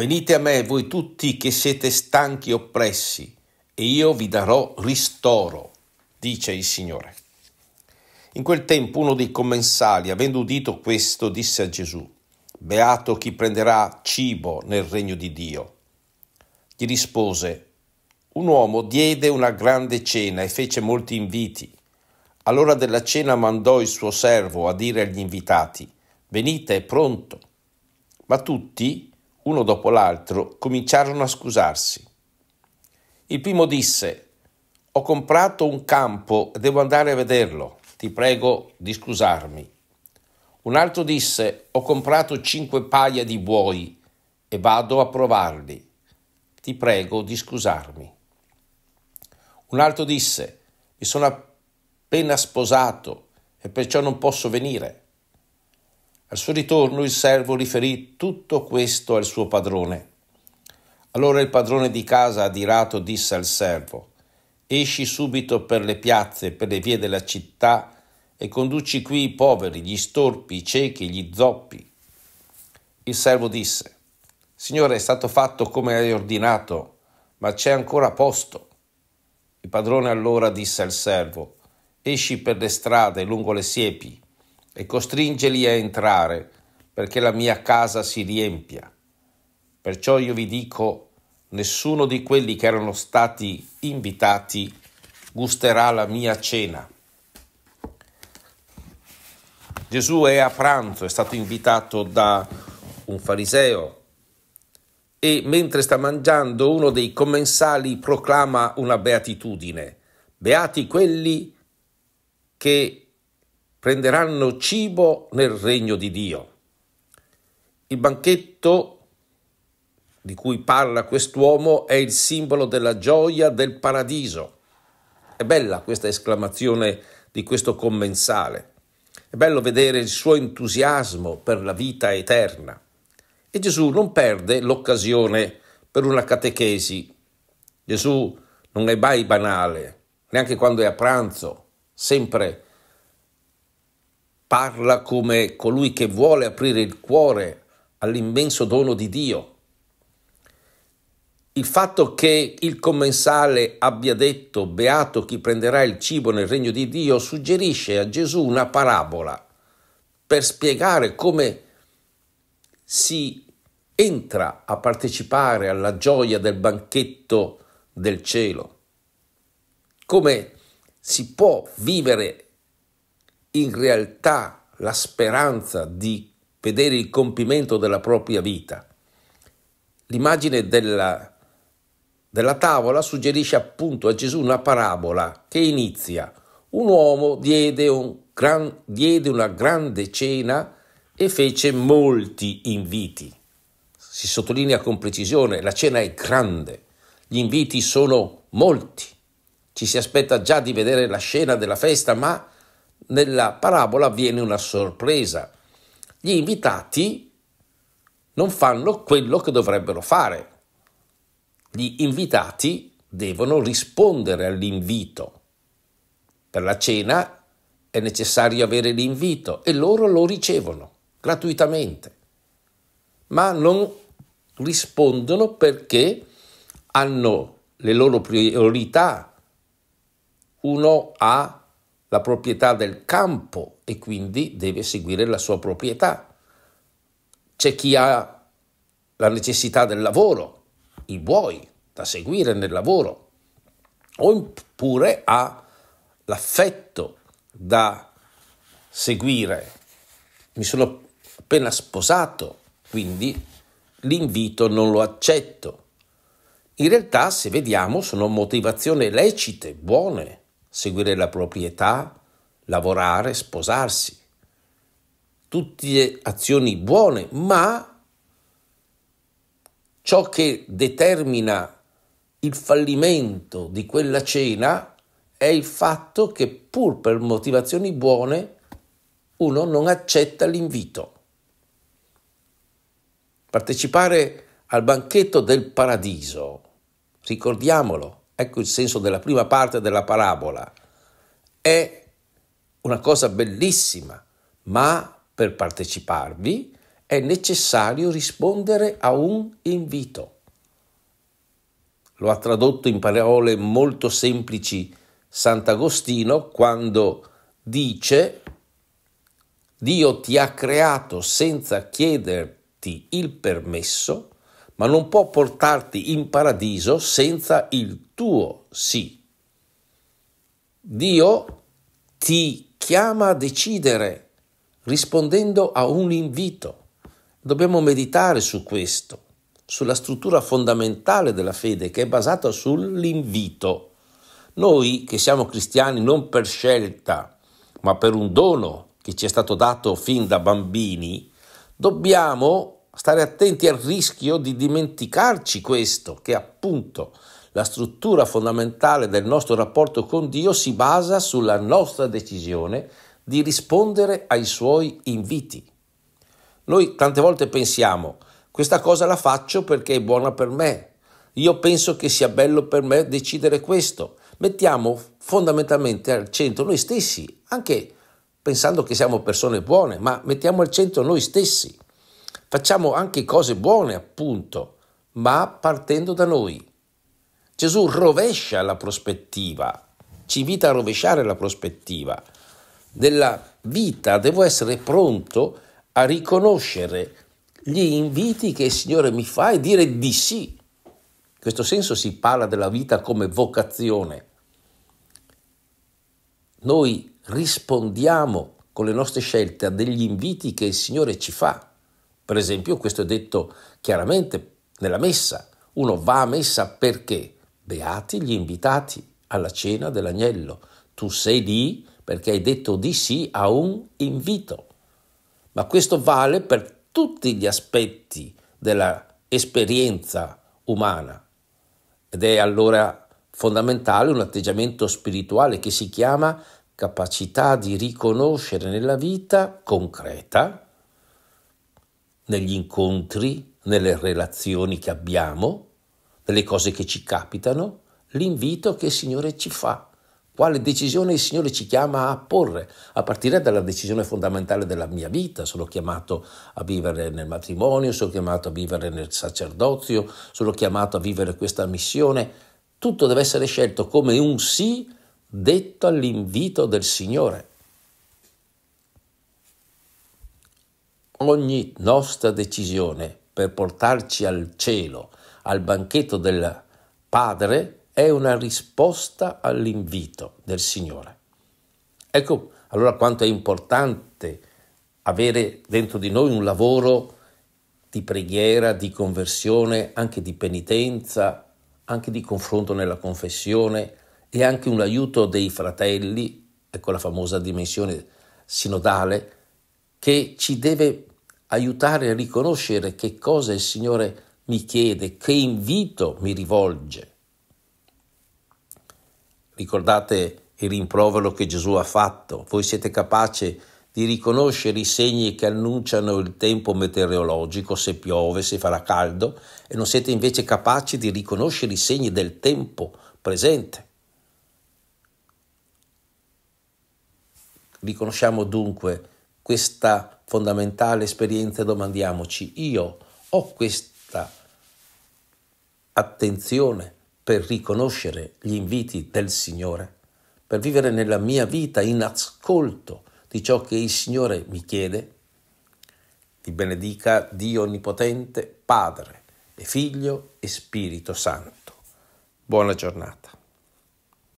Venite a me voi tutti che siete stanchi e oppressi, e io vi darò ristoro, dice il Signore. In quel tempo uno dei commensali, avendo udito questo, disse a Gesù, Beato chi prenderà cibo nel regno di Dio. Gli rispose, un uomo diede una grande cena e fece molti inviti. All'ora della cena mandò il suo servo a dire agli invitati, venite, è pronto. Ma tutti, uno dopo l'altro, cominciarono a scusarsi. Il primo disse, ho comprato un campo, devo andare a vederlo, ti prego di scusarmi. Un altro disse, ho comprato cinque paia di buoi e vado a provarli, ti prego di scusarmi. Un altro disse, mi sono appena sposato e perciò non posso venire. Al suo ritorno il servo riferì tutto questo al suo padrone. Allora il padrone di casa adirato disse al servo, Esci subito per le piazze, per le vie della città, e conduci qui i poveri, gli storpi, i ciechi, gli zoppi. Il servo disse, Signore, è stato fatto come hai ordinato, ma c'è ancora posto. Il padrone allora disse al servo, Esci per le strade, lungo le siepi, e costringeli a entrare perché la mia casa si riempia. Perciò io vi dico, nessuno di quelli che erano stati invitati gusterà la mia cena. Gesù è a pranzo, è stato invitato da un fariseo e mentre sta mangiando uno dei commensali proclama una beatitudine. Beati quelli che prenderanno cibo nel regno di Dio. Il banchetto di cui parla quest'uomo è il simbolo della gioia del paradiso. È bella questa esclamazione di questo commensale. È bello vedere il suo entusiasmo per la vita eterna. E Gesù non perde l'occasione per una catechesi. Gesù non è mai banale, neanche quando è a pranzo, sempre banale parla come colui che vuole aprire il cuore all'immenso dono di Dio. Il fatto che il commensale abbia detto beato chi prenderà il cibo nel regno di Dio suggerisce a Gesù una parabola per spiegare come si entra a partecipare alla gioia del banchetto del cielo, come si può vivere in realtà la speranza di vedere il compimento della propria vita. L'immagine della, della tavola suggerisce appunto a Gesù una parabola che inizia un uomo diede, un gran, diede, una grande cena e fece molti inviti. Si sottolinea con precisione, la cena è grande, gli inviti sono molti. Ci si aspetta già di vedere la scena della festa, ma nella parabola avviene una sorpresa. Gli invitati non fanno quello che dovrebbero fare. Gli invitati devono rispondere all'invito. Per la cena è necessario avere l'invito e loro lo ricevono gratuitamente, ma non rispondono perché hanno le loro priorità. Uno ha la proprietà del campo e quindi deve seguire la sua proprietà. C'è chi ha la necessità del lavoro, i buoi da seguire nel lavoro, oppure ha l'affetto da seguire. Mi sono appena sposato, quindi l'invito non lo accetto. In realtà, se vediamo, sono motivazioni lecite, buone, seguire la proprietà, lavorare, sposarsi. Tutte azioni buone, ma ciò che determina il fallimento di quella cena è il fatto che pur per motivazioni buone uno non accetta l'invito. Partecipare al banchetto del paradiso, ricordiamolo, Ecco il senso della prima parte della parabola. È una cosa bellissima, ma per parteciparvi è necessario rispondere a un invito. Lo ha tradotto in parole molto semplici Sant'Agostino quando dice Dio ti ha creato senza chiederti il permesso ma non può portarti in paradiso senza il tuo sì. Dio ti chiama a decidere rispondendo a un invito. Dobbiamo meditare su questo, sulla struttura fondamentale della fede che è basata sull'invito. Noi che siamo cristiani non per scelta, ma per un dono che ci è stato dato fin da bambini, dobbiamo stare attenti al rischio di dimenticarci questo, che appunto la struttura fondamentale del nostro rapporto con Dio si basa sulla nostra decisione di rispondere ai suoi inviti. Noi tante volte pensiamo, questa cosa la faccio perché è buona per me, io penso che sia bello per me decidere questo. Mettiamo fondamentalmente al centro noi stessi, anche pensando che siamo persone buone, ma mettiamo al centro noi stessi. Facciamo anche cose buone, appunto, ma partendo da noi. Gesù rovescia la prospettiva, ci invita a rovesciare la prospettiva della vita. Devo essere pronto a riconoscere gli inviti che il Signore mi fa e dire di sì. In questo senso si parla della vita come vocazione. Noi rispondiamo con le nostre scelte a degli inviti che il Signore ci fa. Per esempio, questo è detto chiaramente nella messa. Uno va a messa perché? Beati gli invitati alla cena dell'agnello. Tu sei lì perché hai detto di sì a un invito. Ma questo vale per tutti gli aspetti dell'esperienza umana. Ed è allora fondamentale un atteggiamento spirituale che si chiama capacità di riconoscere nella vita concreta negli incontri, nelle relazioni che abbiamo, nelle cose che ci capitano, l'invito che il Signore ci fa, quale decisione il Signore ci chiama a porre, a partire dalla decisione fondamentale della mia vita. Sono chiamato a vivere nel matrimonio, sono chiamato a vivere nel sacerdozio, sono chiamato a vivere questa missione. Tutto deve essere scelto come un sì detto all'invito del Signore. ogni nostra decisione per portarci al cielo, al banchetto del Padre, è una risposta all'invito del Signore. Ecco allora quanto è importante avere dentro di noi un lavoro di preghiera, di conversione, anche di penitenza, anche di confronto nella confessione e anche un aiuto dei fratelli, ecco la famosa dimensione sinodale, che ci deve aiutare a riconoscere che cosa il Signore mi chiede, che invito mi rivolge. Ricordate il rimprovero che Gesù ha fatto. Voi siete capaci di riconoscere i segni che annunciano il tempo meteorologico, se piove, se farà caldo, e non siete invece capaci di riconoscere i segni del tempo presente. Riconosciamo dunque questa fondamentale esperienza e domandiamoci, io ho questa attenzione per riconoscere gli inviti del Signore, per vivere nella mia vita in ascolto di ciò che il Signore mi chiede? Ti benedica Dio Onnipotente, Padre e Figlio e Spirito Santo. Buona giornata.